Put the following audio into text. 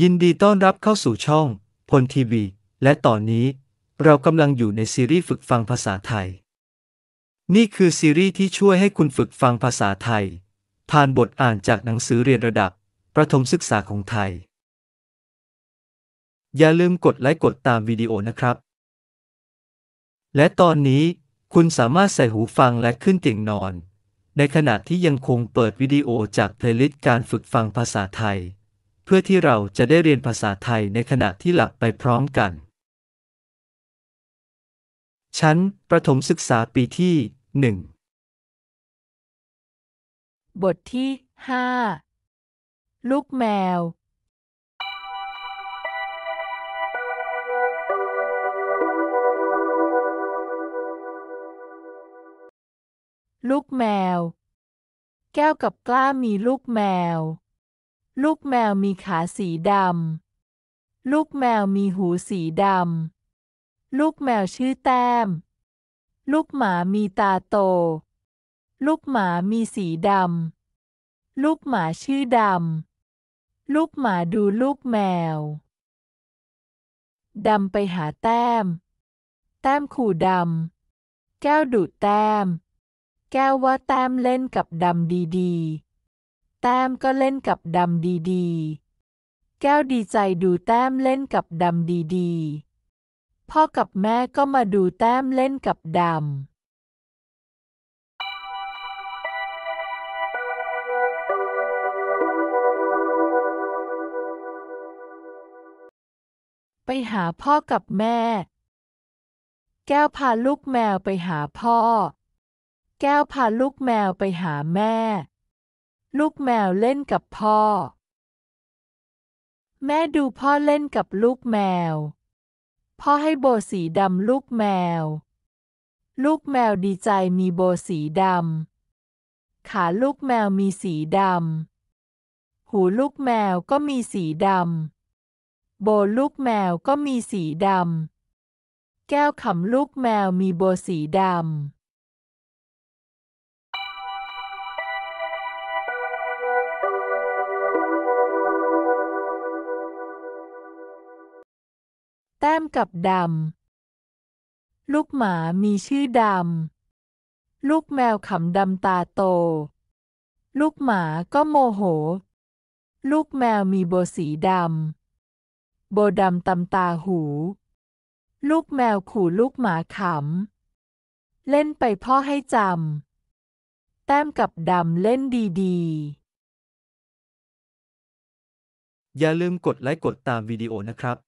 ยินดีต้อนรับเข้าสู่ช่อง พลทีวี และตอนนี้เรากำลังอยู่ในซีรีส์ฝึกฟังภาษาไทย นี่คือซีรีส์ที่ช่วยให้คุณฝึกฟังภาษาไทยผ่านบทอ่านจากหนังสือเรียนระดับ ประถมศึกษาของไทย อย่าลืมกดไลค์กดตามวิดีโอนะครับ และตอนนี้คุณสามารถใส่หูฟังและขึ้นเตียงนอน ในขณะที่ยังคงเปิดวิดีโอจากเพลย์ลิสต์การฝึกฟังภาษาไทยเพื่อที่เราจะได้เรียนภาษาไทยในขณะที่หลับไปพร้อมกัน ชั้นประถมศึกษาปีที่หนึ่ง บทที่ห้าลูกแมว ลูกแมว แก้วกับกล้ามีลูกแมวลูกแมวมีขาสีดำลูกแมวมีหูสีดำลูกแมวชื่อแต้ม ลูกหมามีตาโต ลูกหมามีสีดำลูกหมาชื่อดำลูกหมาดูลูกแมวดำไปหาแต้ม แต้มขู่ดำ แก้วดุแต้ม แก้วว่าแต้มเล่นกับดำดี ๆแต้มก็เล่นกับดำดีๆ แก้วดีใจดูแต้มเล่นกับดำดีๆ พ่อกับแม่ก็มาดูแต้มเล่นกับดำ ไปหาพ่อกับแม่ แก้วพาลูกแมวไปหาพ่อ แก้วพาลูกแมวไปหาแม่ลูกแมวเล่นกับพ่อ แม่ดูพ่อเล่นกับลูกแมว พ่อให้โบสีดำลูกแมว ลูกแมวดีใจมีโบสีดำขาลูกแมวมีสีดำหูลูกแมวก็มีสีดำโบลูกแมวก็มีสีดำแก้วขำลูกแมวมีโบสีดำแต้มกับดำ ลูกหมามีชื่อดำ ลูกแมวขำดำตาโต ลูกหมาก็โมโห ลูกแมวมีโบสีดำ โบดำตำตาหู ลูกแมวขู่ลูกหมาขำ เล่นไปพ่อให้จำแต้มกับดำเล่นดี ๆ อย่าลืมกดไลค์กดตามวิดีโอนะครับ